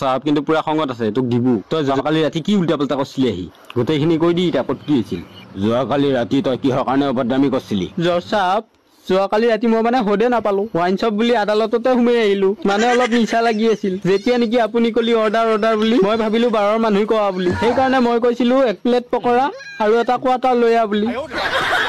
চাহাব কিন্তু পুৰা খঙত আছে তোক দিব তই যোৱাকালি ৰাতি কি উল্টা পাল্টা কৰিছিলি আহি গোটেইখিনি কৈ দি এতিয়া ক'ত কি হৈছিল যোৱাকালি ৰাতি তই কিহৰ কাৰণে অপদামি কৰিছিলি জ্বৰ চাহাব যোৱাকালি ৰাতি মই মানে সদে নাপালো ৱাইন শ্বপ বুলি আদালততে সোমাই আহিলো মানে অলপ নিচা লাগি আছিল যেতিয়া নেকি আপুনি কলি অৰ্ডাৰ অৰ্ডাৰ বুলি মই ভাবিলো বাৰৰ মানুহ কোৱা বুলি সেইকাৰণে মই কৈছিলো এক প্লেট পকৰা আৰু এটা কোৱাটা লৈ আহ বুলি